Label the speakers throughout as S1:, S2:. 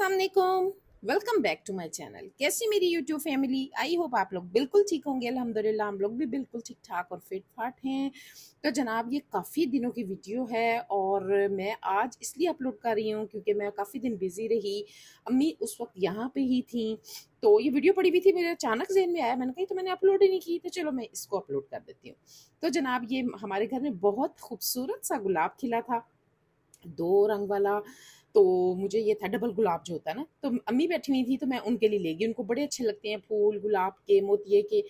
S1: असलकुम welcome back to my channel कैसी मेरी यूट्यूब फैमिली आई होप आप लोग बिल्कुल ठीक होंगे अलहमदिल्ला हम लोग भी बिल्कुल ठीक ठाक और फिट फाट हैं तो जनाब ये काफ़ी दिनों की वीडियो है और मैं आज इसलिए अपलोड कर रही हूँ क्योंकि मैं काफ़ी दिन बिज़ी रही अम्मी उस वक्त यहाँ पे ही थी तो ये वीडियो पड़ी हुई थी मेरे अचानक जहन में आया मैंने कही तो मैंने अपलोड ही नहीं की तो चलो मैं इसको अपलोड कर देती हूँ तो जनाब ये हमारे घर में बहुत खूबसूरत सा गुलाब खिला था दो रंग वाला तो मुझे ये था डबल गुलाब जो होता है ना तो अम्मी बैठी हुई थी तो मैं उनके लिए ले गई उनको बड़े अच्छे लगते हैं फूल गुलाब के मोतिये के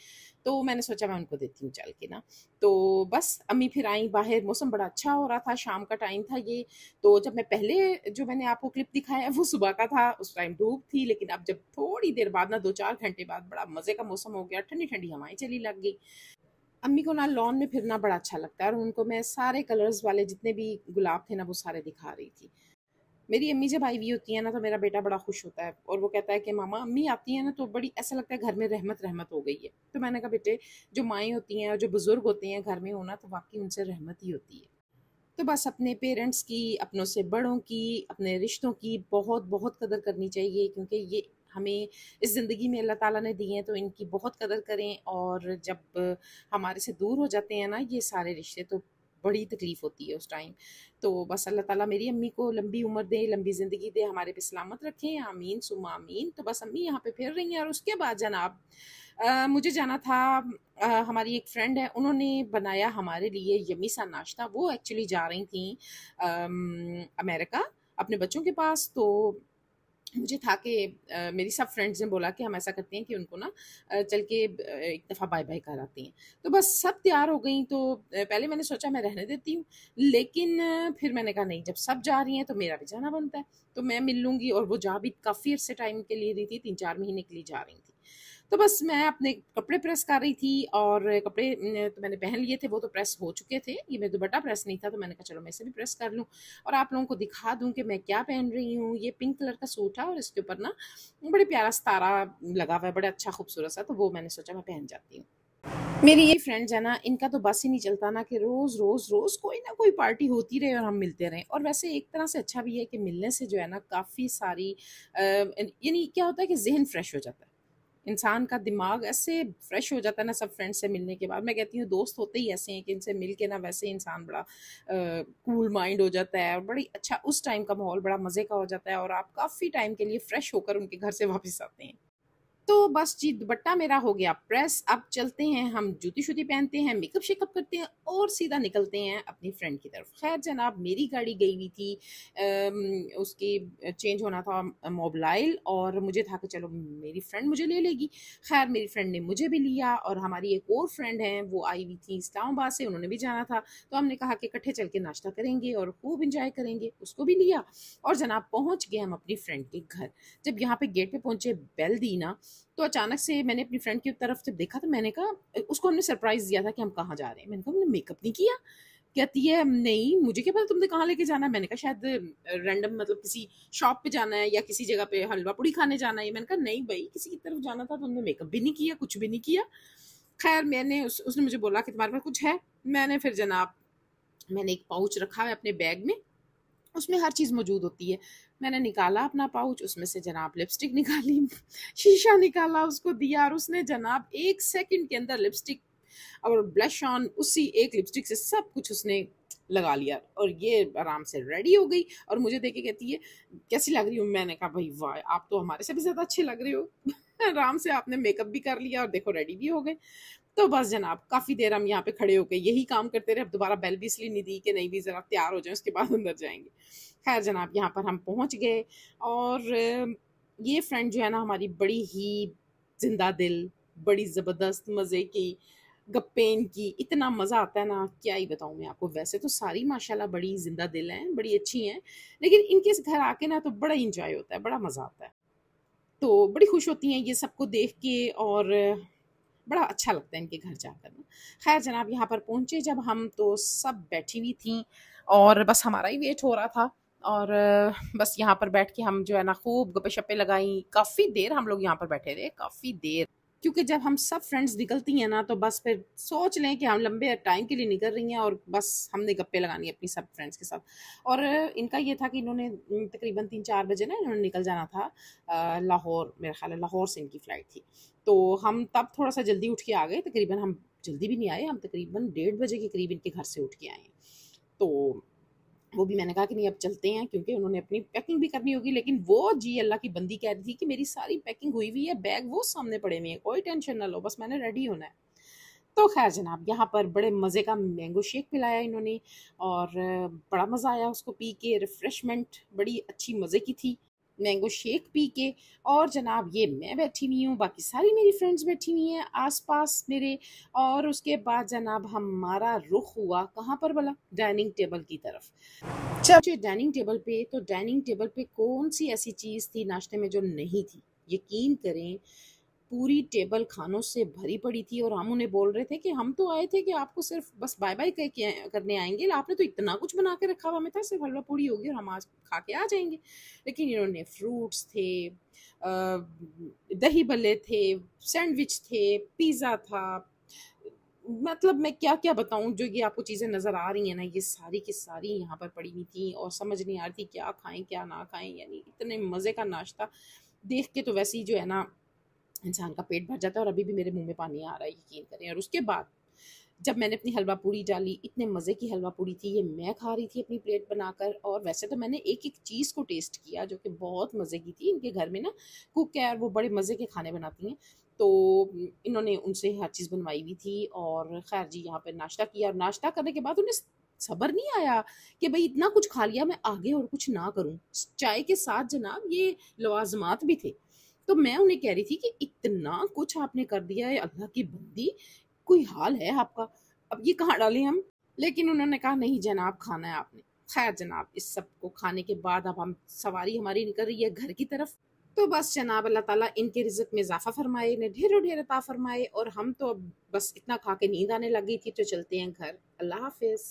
S1: तो मैंने सोचा मैं उनको देती हूँ चल के ना तो बस अम्मी फिर आई बाहर मौसम बड़ा अच्छा हो रहा था शाम का टाइम था ये तो जब मैं पहले जो मैंने आपको क्लिप दिखाया वो सुबह का था उस टाइम धूप थी लेकिन अब जब थोड़ी देर बाद ना दो चार घंटे बाद बड़ा मज़े का मौसम हो गया ठंडी ठंडी हवाएं चली लग गई अम्मी को ना लॉन में फिरना बड़ा अच्छा लगता है और उनको मैं सारे कलर्स वाले जितने भी गुलाब थे ना वो सारे दिखा रही थी मेरी अम्मी जब आई हुई होती है ना तो मेरा बेटा बड़ा खुश होता है और वो कहता है कि मामा अम्मी आती है ना तो बड़ी ऐसा लगता है घर में रहमत रहमत हो गई है तो मैंने कहा बेटे जो माएँ होती हैं और जो बुज़ुर्ग होते हैं घर में होना तो वाकई उनसे रहमत ही होती है तो बस अपने पेरेंट्स की अपनों से बड़ों की अपने रिश्तों की बहुत बहुत कदर करनी चाहिए क्योंकि ये हमें इस ज़िंदगी में अल्लाह ताला ने दी हैं तो इनकी बहुत कदर करें और जब हमारे से दूर हो जाते हैं ना ये सारे रिश्ते तो बड़ी तकलीफ़ होती है उस टाइम तो बस अल्लाह ताला मेरी अम्मी को लंबी उम्र दे लंबी ज़िंदगी दे हमारे पे सलामत रखें आमीन सुम आमीन तो बस अम्मी यहाँ पे फिर रही हैं और उसके बाद जनाब आ, मुझे जाना था आ, हमारी एक फ्रेंड है उन्होंने बनाया हमारे लिए यमी सा नाश्ता वो एक्चुअली जा रही थी आ, अमेरिका अपने बच्चों के पास तो मुझे था कि मेरी सब फ्रेंड्स ने बोला कि हम ऐसा करते हैं कि उनको ना चल के एक दफ़ा बाय बाय आती हैं तो बस सब तैयार हो गई तो पहले मैंने सोचा मैं रहने देती हूँ लेकिन फिर मैंने कहा नहीं जब सब जा रही हैं तो मेरा भी जाना बनता है तो मैं मिल लूँगी और वो जा भी काफ़ी अरसे टाइम के लिए रही थी तीन चार महीने के लिए जा रही थी तो बस मैं अपने कपड़े प्रेस कर रही थी और कपड़े तो मैंने पहन लिए थे वो तो प्रेस हो चुके थे ये मेरे दुपट्टा प्रेस नहीं था तो मैंने कहा चलो मैं इसे भी प्रेस कर लूँ और आप लोगों को दिखा दूँ कि मैं क्या पहन रही हूँ ये पिंक कलर का सूट है और इसके ऊपर ना बड़े प्यारा सतारा लगा हुआ है बड़ा अच्छा खूबसूरत सा तो वो मैंने सोचा मैं पहन जाती हूँ मेरी ये फ्रेंड्स है ना इनका तो बस ही नहीं चलता ना कि रोज़ रोज़ रोज़ कोई ना कोई पार्टी होती रहे और हम मिलते रहें और वैसे एक तरह से अच्छा भी है कि मिलने से जो है ना काफ़ी सारी यानी क्या होता है कि जहन फ्रेश हो जाता है इंसान का दिमाग ऐसे फ्रेश हो जाता है ना सब फ्रेंड्स से मिलने के बाद मैं कहती हूँ दोस्त होते ही ऐसे हैं कि इनसे मिल के ना वैसे इंसान बड़ा कूल माइंड हो जाता है और बड़ी अच्छा उस टाइम का माहौल बड़ा मज़े का हो जाता है और आप काफ़ी टाइम के लिए फ्रेश होकर उनके घर से वापस आते हैं तो बस जी दुपट्टा मेरा हो गया प्रेस अब चलते हैं हम जूती शूती पहनते हैं मेकअप शेकअप करते हैं और सीधा निकलते हैं अपनी फ्रेंड की तरफ खैर जनाब मेरी गाड़ी गई हुई थी आ, उसकी चेंज होना था मोबाइल और मुझे था कि चलो मेरी फ्रेंड मुझे ले लेगी खैर मेरी फ्रेंड ने मुझे भी लिया और हमारी एक और फ्रेंड है वो आई हुई थी इस्लामाबाद से उन्होंने भी जाना था तो हमने कहा कि इकट्ठे चल के नाश्ता करेंगे और खूब इंजॉय करेंगे उसको भी लिया और जनाब पहुँच गए हम अपनी फ्रेंड के घर जब यहाँ पे गेट पर पहुँचे बेल दी ना तो अचानक से मैंने अपनी फ्रेंड की तरफ जब देखा तो मैंने कहा उसको हमने सरप्राइज़ दिया था कि हम कहाँ जा रहे हैं मैंने कहा हमने मेकअप नहीं किया कहती है नहीं मुझे क्या पता तुमने कहाँ लेके जाना है मैंने कहा शायद रैंडम मतलब किसी शॉप पे जाना है या किसी जगह पे हलवा पूड़ी खाने जाना है मैंने कहा नहीं भाई किसी की तरफ जाना था तुमने तो मेकअप भी नहीं किया कुछ भी नहीं किया खैर मैंने उस, उसने मुझे बोला कि तुम्हारे पास कुछ है मैंने फिर जनाब मैंने एक पाउच रखा है अपने बैग में उसमें हर चीज़ मौजूद होती है मैंने निकाला अपना पाउच उसमें से जनाब लिपस्टिक निकाली शीशा निकाला उसको दिया और उसने जनाब एक सेकंड के अंदर लिपस्टिक और ब्लश ऑन उसी एक लिपस्टिक से सब कुछ उसने लगा लिया और ये आराम से रेडी हो गई और मुझे देखे कहती है कैसी लग रही हूँ मैंने कहा भाई वाह आप तो हमारे से भी ज़्यादा अच्छे लग रहे हो आराम से आपने मेकअप भी कर लिया और देखो रेडी भी हो गए तो बस जनाब काफ़ी देर हम यहाँ पे खड़े हो गए यही काम करते रहे अब दोबारा बेल भी इसलिए नहीं दी कि नहीं भी ज़रा तैयार हो जाए उसके बाद अंदर जाएंगे खैर जनाब यहाँ पर हम पहुँच गए और ये फ्रेंड जो है ना हमारी बड़ी ही जिंदा दिल बड़ी ज़बरदस्त मज़े की गप्पेन की इतना मज़ा आता है ना क्या ही बताऊँ मैं आपको वैसे तो सारी माशाल्लाह बड़ी जिंदा दिल हैं बड़ी अच्छी हैं लेकिन इनके घर आके ना तो बड़ा इंजॉय होता है बड़ा मज़ा आता है तो बड़ी खुश होती हैं ये सबको देख के और बड़ा अच्छा लगता है इनके घर जाकर ना खैर जनाब यहाँ पर पहुँचे जब हम तो सब बैठी हुई थी और बस हमारा ही वेट हो रहा था और बस यहाँ पर बैठ के हम जो है ना खूब गपे शपे लगाई काफ़ी देर हम लोग यहाँ पर बैठे थे काफ़ी देर क्योंकि जब हम सब फ्रेंड्स निकलती हैं ना तो बस फिर सोच लें कि हम लंबे टाइम के लिए निकल रही हैं और बस हमने गप्पे लगानी अपनी सब फ्रेंड्स के साथ और इनका ये था कि इन्होंने तकरीबन तीन चार बजे ना इन्होंने निकल जाना था लाहौर मेरा ख्याल है लाहौर से इनकी फ़्लाइट थी तो हम तब थोड़ा सा जल्दी उठ के आ गए तकरीबन हम जल्दी भी नहीं आए हम तकरीबन डेढ़ बजे के करीब इनके घर से उठ के आए तो वो भी मैंने कहा कि नहीं अब चलते हैं क्योंकि उन्होंने अपनी पैकिंग भी करनी होगी लेकिन वो जी अल्लाह की बंदी कह रही थी कि मेरी सारी पैकिंग हुई हुई है बैग वो सामने पड़े हुए हैं कोई टेंशन ना लो बस मैंने रेडी होना है तो खैर जनाब यहाँ पर बड़े मज़े का मैंगो शेक पिलाया इन्होंने और बड़ा मज़ा आया उसको पी के रिफ़्रेशमेंट बड़ी अच्छी मज़े की थी मैंगो शेक पी के और जनाब ये मैं बैठी हुई हूँ बाकी सारी मेरी फ्रेंड्स बैठी हुई हैं आसपास मेरे और उसके बाद जनाब हमारा रुख हुआ कहाँ पर बोला डाइनिंग टेबल की तरफ जब डाइनिंग टेबल पे तो डाइनिंग टेबल पे कौन सी ऐसी चीज़ थी नाश्ते में जो नहीं थी यकीन करें पूरी टेबल खानों से भरी पड़ी थी और हम उन्हें बोल रहे थे कि हम तो आए थे कि आपको सिर्फ बस बाय बाय करने आएंगे आपने तो इतना कुछ बना के रखा हुआ हमें था तो सिर्फ हलवा पूड़ी होगी और हम आज खा के आ जाएंगे लेकिन इन्होंने फ्रूट्स थे दही भल्ले थे सैंडविच थे पिज़्ज़ा था मतलब मैं क्या क्या बताऊं जो ये आपको चीज़ें नज़र आ रही हैं ना ये सारी की सारी यहाँ पर पड़ी हुई थी और समझ नहीं आ रही थी क्या खाएं क्या ना खाएं यानी इतने मज़े का नाश्ता देख के तो वैसे ही जो है ना इंसान का पेट भर जाता है और अभी भी मेरे मुंह में पानी आ रहा है यकीन करें और उसके बाद जब मैंने अपनी हलवा पूड़ी डाली इतने मज़े की हलवा पूड़ी थी ये मैं खा रही थी अपनी प्लेट बनाकर और वैसे तो मैंने एक एक चीज़ को टेस्ट किया जो कि बहुत मज़े की थी इनके घर में ना कुक है और वो बड़े मज़े के खाने बनाती हैं तो इन्होंने उनसे हर चीज़ बनवाई हुई थी और खैर जी यहाँ पर नाश्ता किया और नाश्ता करने के बाद उन्हें सबर नहीं आया कि भाई इतना कुछ खा लिया मैं आगे और कुछ ना करूँ चाय के साथ जनाब ये लवाजमात भी थे तो मैं उन्हें कह रही थी कि इतना कुछ आपने कर दिया है अल्लाह की बंदी कोई हाल है आपका अब ये कहाँ डाले हम लेकिन उन्होंने कहा नहीं जनाब खाना है आपने खैर जनाब इस सब को खाने के बाद अब हम सवारी हमारी निकल रही है घर की तरफ तो बस जनाब अल्लाह ताला इनके रिजक में इजाफा फरमाए इन्हें ढेरों ढेर अता फरमाए और हम तो अब बस इतना खा के नींद आने लगी थी तो चलते हैं घर अल्लाह हाफिज़